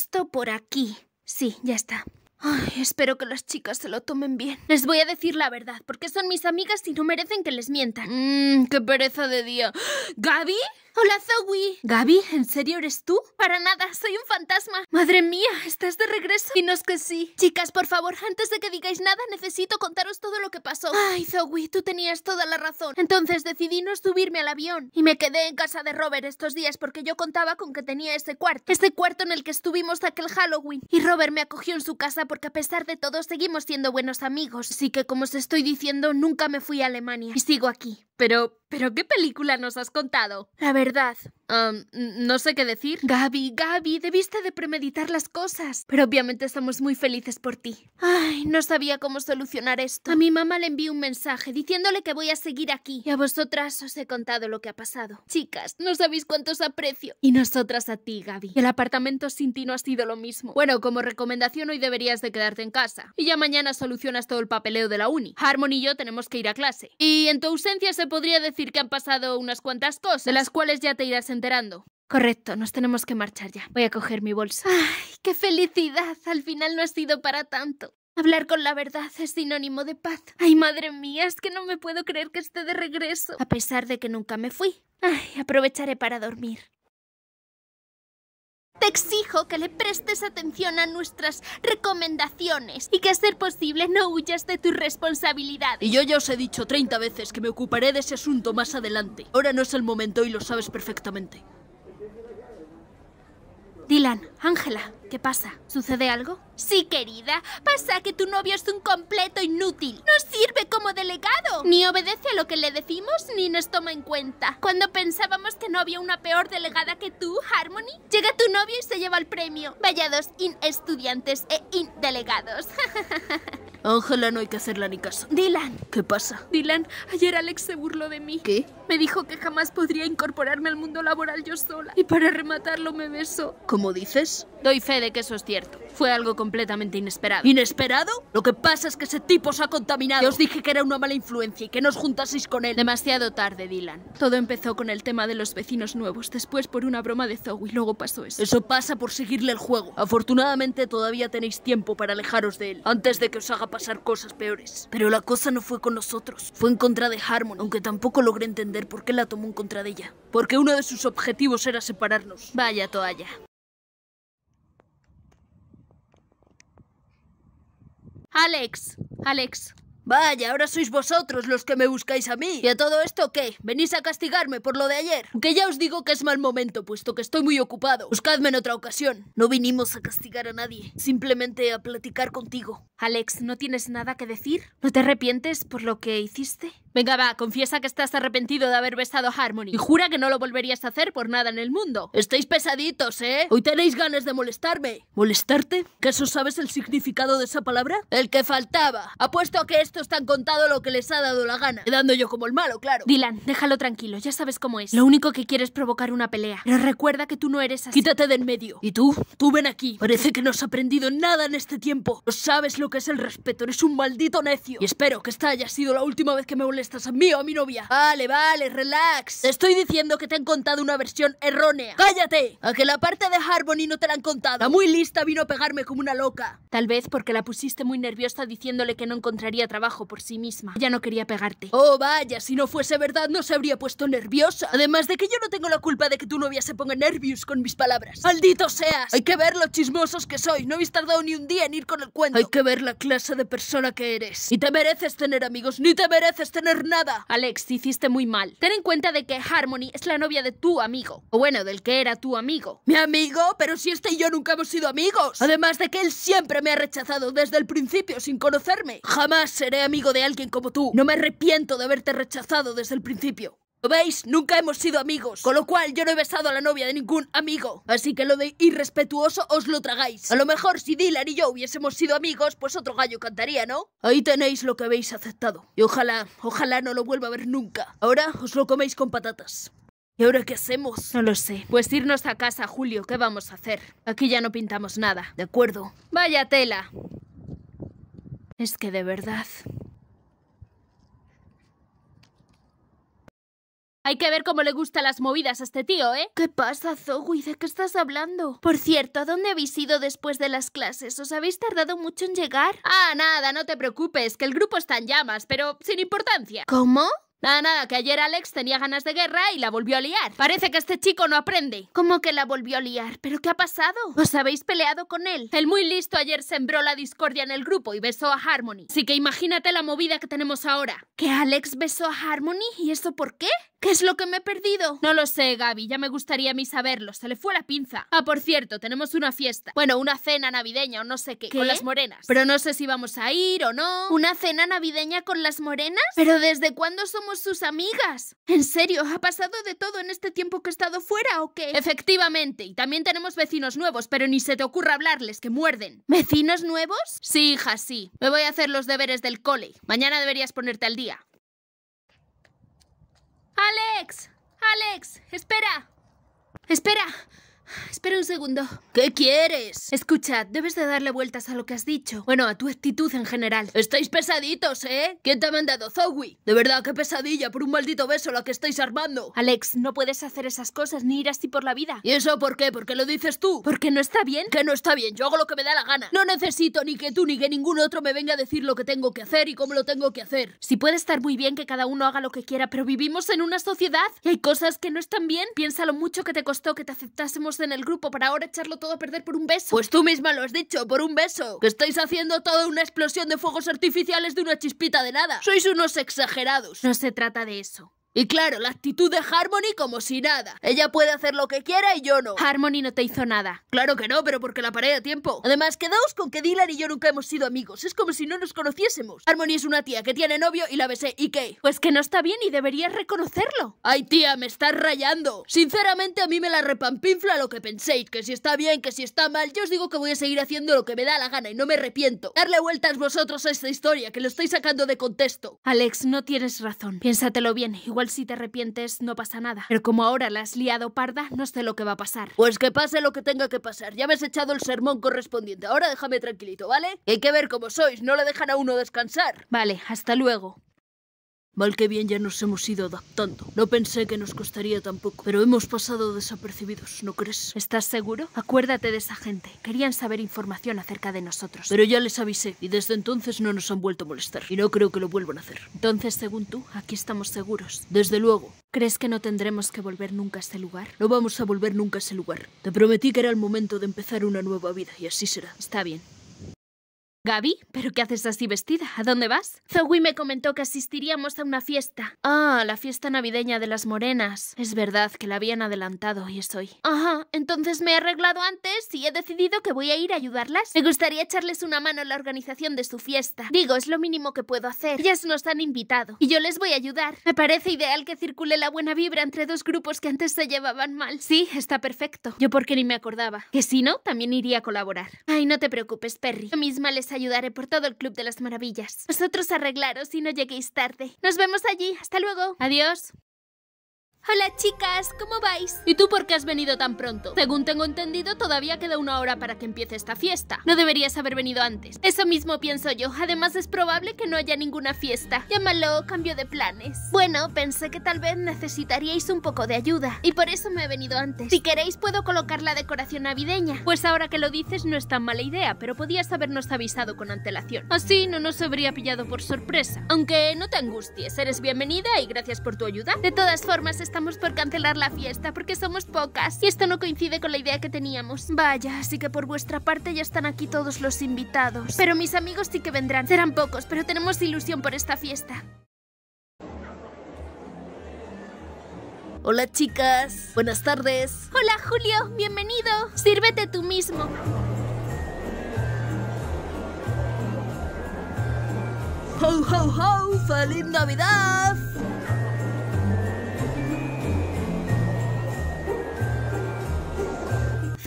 Esto por aquí. Sí, ya está. Ay, espero que las chicas se lo tomen bien. Les voy a decir la verdad, porque son mis amigas y no merecen que les mientan. Mmm, qué pereza de día. ¿Gaby? Hola, Zoe. Gaby, ¿en serio eres tú? Para nada, soy un fantasma. Madre mía, ¿estás de regreso? Y no que sí. Chicas, por favor, antes de que digáis nada, necesito contaros todo lo que pasó. Ay, Zoe, tú tenías toda la razón. Entonces decidí no subirme al avión y me quedé en casa de Robert estos días porque yo contaba con que tenía ese cuarto. Ese cuarto en el que estuvimos aquel Halloween. Y Robert me acogió en su casa porque a pesar de todo seguimos siendo buenos amigos. Así que, como os estoy diciendo, nunca me fui a Alemania y sigo aquí. Pero, pero ¿qué película nos has contado? La verdad, no sé qué decir. Gaby, Gaby, debiste de premeditar las cosas. Pero obviamente estamos muy felices por ti. Ay, no sabía cómo solucionar esto. A mi mamá le envié un mensaje diciéndole que voy a seguir aquí. Y a vosotras os he contado lo que ha pasado. Chicas, no sabéis cuánto os aprecio. Y nosotras a ti, Gaby. El apartamento sin ti no ha sido lo mismo. Bueno, como recomendación hoy deberías de quedarte en casa. Y ya mañana solucionas todo el papeleo de la uni. Harmon y yo tenemos que ir a clase. Y en tu ausencia se podría decir que han pasado unas cuantas cosas, de las cuales ya te irás en enterando. Correcto, nos tenemos que marchar ya. Voy a coger mi bolsa. ¡Ay, qué felicidad! Al final no ha sido para tanto. Hablar con la verdad es sinónimo de paz. Ay, madre mía, es que no me puedo creer que esté de regreso. A pesar de que nunca me fui. Ay, aprovecharé para dormir. Te exijo que le prestes atención a nuestras recomendaciones y que a ser posible no huyas de tu responsabilidad. Y yo ya os he dicho 30 veces que me ocuparé de ese asunto más adelante. Ahora no es el momento y lo sabes perfectamente. Dylan, Ángela, ¿qué pasa? ¿Sucede algo? Sí, querida. Pasa que tu novio es un completo inútil. No sirve como delegado. Ni obedece a lo que le decimos ni nos toma en cuenta. Cuando pensábamos que no había una peor delegada que tú, Harmony, llega tu novio y se lleva el premio. Vallados in estudiantes e in delegados. Ángela, no hay que hacerla ni caso. Dylan. ¿Qué pasa? Dylan, ayer Alex se burló de mí. ¿Qué? Me dijo que jamás podría incorporarme al mundo laboral yo sola. Y para rematarlo me besó. ¿Cómo dices? Doy fe de que eso es cierto. Fue algo completamente inesperado. ¿Inesperado? Lo que pasa es que ese tipo se ha contaminado. os dije que era una mala influencia y que no os juntaseis con él. Demasiado tarde, Dylan. Todo empezó con el tema de los vecinos nuevos, después por una broma de Zoe y luego pasó eso. Eso pasa por seguirle el juego. Afortunadamente todavía tenéis tiempo para alejaros de él antes de que os haga pasar cosas peores. Pero la cosa no fue con nosotros, fue en contra de Harmon, aunque tampoco logré entender por qué la tomó en contra de ella. Porque uno de sus objetivos era separarnos. Vaya toalla. Alex, Alex, Vaya, ahora sois vosotros los que me buscáis a mí. ¿Y a todo esto qué? ¿Venís a castigarme por lo de ayer? Aunque ya os digo que es mal momento, puesto que estoy muy ocupado. Buscadme en otra ocasión. No vinimos a castigar a nadie, simplemente a platicar contigo. Alex, ¿no tienes nada que decir? ¿No te arrepientes por lo que hiciste? Venga, va, confiesa que estás arrepentido de haber besado a Harmony y jura que no lo volverías a hacer por nada en el mundo. Estáis pesaditos, ¿eh? Hoy tenéis ganas de molestarme. ¿Molestarte? ¿Que eso sabes el significado de esa palabra? El que faltaba. Apuesto a que estos te han contado lo que les ha dado la gana, quedando yo como el malo, claro. Dylan, déjalo tranquilo, ya sabes cómo es. Lo único que quieres es provocar una pelea. Pero recuerda que tú no eres así. Quítate de en medio. Y tú, tú ven aquí. Parece que no has aprendido nada en este tiempo. No sabes lo que es el respeto, eres un maldito necio. Y espero que esta haya sido la última vez que me molestes estás a mí o a mi novia. Vale, vale, relax. estoy diciendo que te han contado una versión errónea. ¡Cállate! A que la parte de Harmony no te la han contado. La muy lista vino a pegarme como una loca. Tal vez porque la pusiste muy nerviosa diciéndole que no encontraría trabajo por sí misma. Ella no quería pegarte. Oh, vaya, si no fuese verdad no se habría puesto nerviosa. Además de que yo no tengo la culpa de que tu novia se ponga nerviosa con mis palabras. ¡Maldito seas! Hay que ver lo chismosos que soy. No habéis tardado ni un día en ir con el cuento. Hay que ver la clase de persona que eres. Ni te mereces tener amigos, ni te mereces tener nada. Alex, te hiciste muy mal. Ten en cuenta de que Harmony es la novia de tu amigo. O bueno, del que era tu amigo. ¿Mi amigo? Pero si este y yo nunca hemos sido amigos. Además de que él siempre me ha rechazado desde el principio sin conocerme. Jamás seré amigo de alguien como tú. No me arrepiento de haberte rechazado desde el principio veis? Nunca hemos sido amigos. Con lo cual yo no he besado a la novia de ningún amigo. Así que lo de irrespetuoso os lo tragáis. A lo mejor si Dylan y yo hubiésemos sido amigos, pues otro gallo cantaría, ¿no? Ahí tenéis lo que habéis aceptado. Y ojalá, ojalá no lo vuelva a ver nunca. Ahora os lo coméis con patatas. ¿Y ahora qué hacemos? No lo sé. Pues irnos a casa, Julio. ¿Qué vamos a hacer? Aquí ya no pintamos nada. De acuerdo. Vaya tela. Es que de verdad... Hay que ver cómo le gustan las movidas a este tío, ¿eh? ¿Qué pasa, Zoe? ¿De qué estás hablando? Por cierto, ¿a dónde habéis ido después de las clases? ¿Os habéis tardado mucho en llegar? Ah, nada, no te preocupes, que el grupo está en llamas, pero sin importancia. ¿Cómo? Nada, nada, que ayer Alex tenía ganas de guerra y la volvió a liar. Parece que este chico no aprende. ¿Cómo que la volvió a liar? ¿Pero qué ha pasado? ¿Os habéis peleado con él? El muy listo ayer sembró la discordia en el grupo y besó a Harmony. Así que imagínate la movida que tenemos ahora. ¿Que Alex besó a Harmony? ¿Y eso por qué? ¿Qué es lo que me he perdido? No lo sé, Gaby, ya me gustaría a mí saberlo. Se le fue la pinza. Ah, por cierto, tenemos una fiesta. Bueno, una cena navideña o no sé qué, ¿Qué? con las morenas. Pero no sé si vamos a ir o no. ¿Una cena navideña con las morenas? ¿Pero desde cuándo somos somos sus amigas. En serio, ¿ha pasado de todo en este tiempo que he estado fuera o qué? Efectivamente, y también tenemos vecinos nuevos, pero ni se te ocurra hablarles, que muerden. ¿Vecinos nuevos? Sí, hija, sí. Me voy a hacer los deberes del cole. Mañana deberías ponerte al día. ¡Alex! ¡Alex! ¡Espera! ¡Espera! Espera un segundo. ¿Qué quieres? Escucha, debes de darle vueltas a lo que has dicho. Bueno, a tu actitud en general. Estáis pesaditos, ¿eh? ¿Quién te ha mandado, zowie De verdad, qué pesadilla por un maldito beso la que estáis armando. Alex, no puedes hacer esas cosas ni ir así por la vida. ¿Y eso por qué? ¿Por qué lo dices tú? Porque no está bien. Que no está bien, yo hago lo que me da la gana. No necesito ni que tú ni que ningún otro me venga a decir lo que tengo que hacer y cómo lo tengo que hacer. Si puede estar muy bien que cada uno haga lo que quiera, pero vivimos en una sociedad y hay cosas que no están bien. Piensa lo mucho que te costó que te aceptásemos en el grupo para ahora echarlo todo a perder por un beso? Pues tú misma lo has dicho, por un beso. Que estáis haciendo toda una explosión de fuegos artificiales de una chispita de nada. Sois unos exagerados. No se trata de eso. Y claro, la actitud de Harmony como si nada. Ella puede hacer lo que quiera y yo no. Harmony no te hizo nada. Claro que no, pero porque la paré a tiempo. Además, quedaos con que Dylan y yo nunca hemos sido amigos. Es como si no nos conociésemos. Harmony es una tía que tiene novio y la besé. ¿Y qué? Pues que no está bien y deberías reconocerlo. Ay, tía, me estás rayando. Sinceramente, a mí me la repampinfla lo que penséis. Que si está bien, que si está mal. Yo os digo que voy a seguir haciendo lo que me da la gana y no me arrepiento. Darle vueltas vosotros a esta historia, que lo estoy sacando de contexto. Alex, no tienes razón. Piénsatelo bien. Igual si te arrepientes no pasa nada. Pero como ahora la has liado parda, no sé lo que va a pasar. Pues que pase lo que tenga que pasar. Ya me has echado el sermón correspondiente. Ahora déjame tranquilito, ¿vale? Hay que ver cómo sois. No le dejan a uno descansar. Vale, hasta luego. Mal que bien ya nos hemos ido adaptando. No pensé que nos costaría tampoco, pero hemos pasado desapercibidos, ¿no crees? ¿Estás seguro? Acuérdate de esa gente. Querían saber información acerca de nosotros. Pero ya les avisé y desde entonces no nos han vuelto a molestar. Y no creo que lo vuelvan a hacer. Entonces, según tú, aquí estamos seguros. Desde luego. ¿Crees que no tendremos que volver nunca a este lugar? No vamos a volver nunca a ese lugar. Te prometí que era el momento de empezar una nueva vida y así será. Está bien. Gaby, ¿pero qué haces así vestida? ¿A dónde vas? Zoe me comentó que asistiríamos a una fiesta. Ah, la fiesta navideña de las morenas. Es verdad que la habían adelantado y es hoy. Ajá, entonces me he arreglado antes y he decidido que voy a ir a ayudarlas. Me gustaría echarles una mano en la organización de su fiesta. Digo, es lo mínimo que puedo hacer. Ellas nos han invitado y yo les voy a ayudar. Me parece ideal que circule la buena vibra entre dos grupos que antes se llevaban mal. Sí, está perfecto. Yo porque ni me acordaba. Que si no, también iría a colaborar. Ay, no te preocupes, Perry. Yo misma les ayudaré por todo el Club de las Maravillas. Vosotros arreglaros y no lleguéis tarde. Nos vemos allí. Hasta luego. Adiós. Hola chicas, ¿cómo vais? ¿Y tú por qué has venido tan pronto? Según tengo entendido, todavía queda una hora para que empiece esta fiesta. No deberías haber venido antes. Eso mismo pienso yo. Además, es probable que no haya ninguna fiesta. Llámalo cambio de planes. Bueno, pensé que tal vez necesitaríais un poco de ayuda. Y por eso me he venido antes. Si queréis, puedo colocar la decoración navideña. Pues ahora que lo dices, no es tan mala idea, pero podías habernos avisado con antelación. Así no nos habría pillado por sorpresa. Aunque no te angusties, eres bienvenida y gracias por tu ayuda. De todas formas, estamos por cancelar la fiesta porque somos pocas y esto no coincide con la idea que teníamos. Vaya, así que por vuestra parte ya están aquí todos los invitados. Pero mis amigos sí que vendrán. Serán pocos, pero tenemos ilusión por esta fiesta. Hola chicas, buenas tardes. Hola Julio, bienvenido. Sírvete tú mismo. ¡Ho, ho, ho! ¡Feliz Navidad!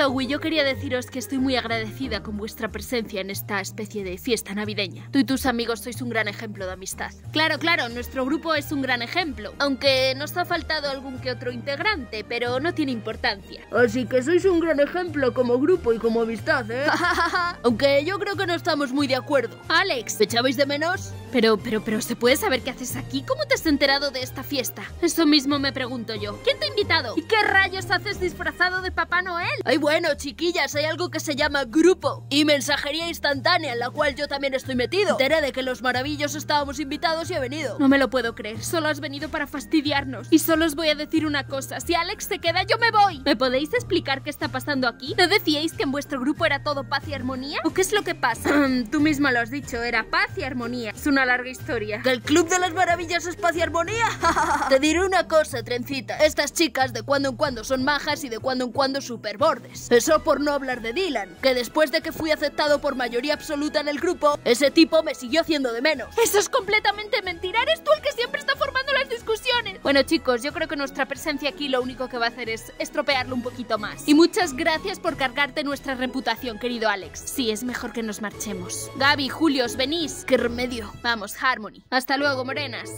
Zoe, yo quería deciros que estoy muy agradecida con vuestra presencia en esta especie de fiesta navideña. Tú y tus amigos sois un gran ejemplo de amistad. Claro, claro, nuestro grupo es un gran ejemplo, aunque nos ha faltado algún que otro integrante, pero no tiene importancia. Así que sois un gran ejemplo como grupo y como amistad, ¿eh? aunque yo creo que no estamos muy de acuerdo. Alex, ¿te echabais de menos? Pero, pero, pero, ¿se puede saber qué haces aquí? ¿Cómo te has enterado de esta fiesta? Eso mismo me pregunto yo. ¿Quién te ha invitado? ¿Y qué rayos haces disfrazado de Papá Noel? Ay, bueno, chiquillas, hay algo que se llama grupo y mensajería instantánea, en la cual yo también estoy metido. Era de que los maravillos estábamos invitados y he venido. No me lo puedo creer, solo has venido para fastidiarnos. Y solo os voy a decir una cosa, si Alex se queda, yo me voy. ¿Me podéis explicar qué está pasando aquí? ¿No decíais que en vuestro grupo era todo paz y armonía? ¿O qué es lo que pasa? Tú misma lo has dicho, era paz y armonía. Es una larga historia. ¿Que el Club de las Maravillas es paz y armonía? Te diré una cosa, trencita. Estas chicas de cuando en cuando son majas y de cuando en cuando super bordes. Eso por no hablar de Dylan, que después de que fui aceptado por mayoría absoluta en el grupo, ese tipo me siguió haciendo de menos. Eso es completamente mentira. Eres tú el que siempre está formando las discusiones. Bueno, chicos, yo creo que nuestra presencia aquí lo único que va a hacer es estropearlo un poquito más. Y muchas gracias por cargarte nuestra reputación, querido Alex. Sí, es mejor que nos marchemos. Gaby, Julios venís. ¡Qué remedio! Vamos, Harmony. Hasta luego, morenas.